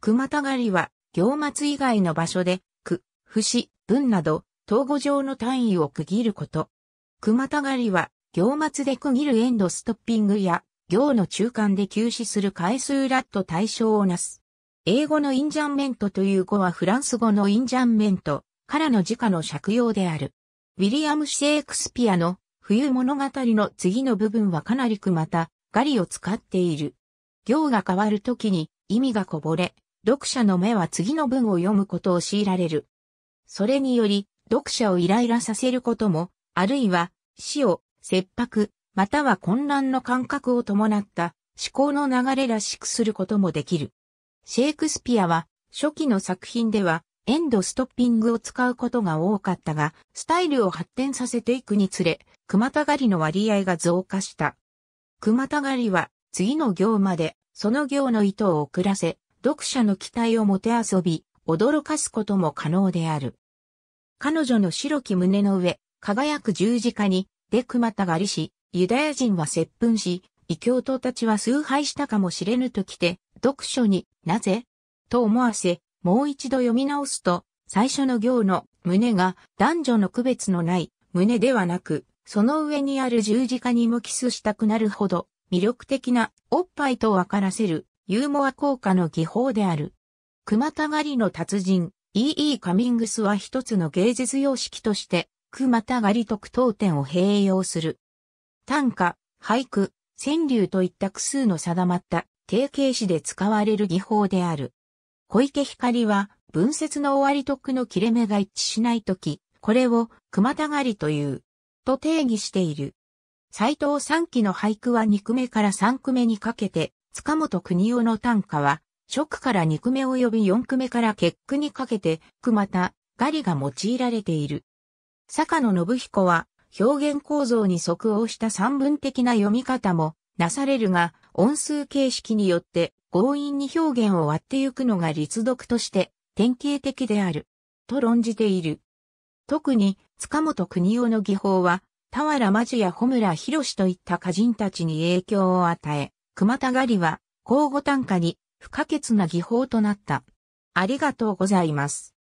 熊田狩りは、行末以外の場所で、区、不死、分など、統合上の単位を区切ること。熊田狩りは、行末で区切るエンドストッピングや、行の中間で休止する回数ラット対象をなす。英語のインジャンメントという語はフランス語のインジャンメントからの家の借用である。ウィリアム・シェイクスピアの冬物語の次の部分はかなり熊た、ガりを使っている。行が変わるときに意味がこぼれ、読者の目は次の文を読むことを強いられる。それにより、読者をイライラさせることも、あるいは、死を、切迫、または混乱の感覚を伴った思考の流れらしくすることもできる。シェイクスピアは、初期の作品では、エンドストッピングを使うことが多かったが、スタイルを発展させていくにつれ、熊たがりの割合が増加した。熊たがりは、次の行まで、その行の意図を遅らせ、読者の期待をもてあそび、驚かすことも可能である。彼女の白き胸の上、輝く十字架に、で熊たがりし、ユダヤ人は接吻し、異教徒たちは崇拝したかもしれぬときて、読書に、なぜと思わせ、もう一度読み直すと、最初の行の胸が男女の区別のない胸ではなく、その上にある十字架にもキスしたくなるほど魅力的なおっぱいと分からせるユーモア効果の技法である。熊たがりの達人、E.E. カミングスは一つの芸術様式として、熊たがり特等点を併用する。短歌、俳句、川柳といった複数の定まった定型詞で使われる技法である。小池光は、文節の終わり特の切れ目が一致しないとき、これを熊たがりという、と定義している。斎藤三期の俳句は2句目から3句目にかけて、塚本国夫の短歌は、初句から2句目及び四句目から結句にかけて、句また、ガリが用いられている。坂野信彦は、表現構造に即応した散文的な読み方もなされるが、音数形式によって強引に表現を割ってゆくのが立読として典型的である、と論じている。特に、塚本国夫の技法は、俵魔女や穂村博といった歌人たちに影響を与え、熊田狩りは、交互単価に不可欠な技法となった。ありがとうございます。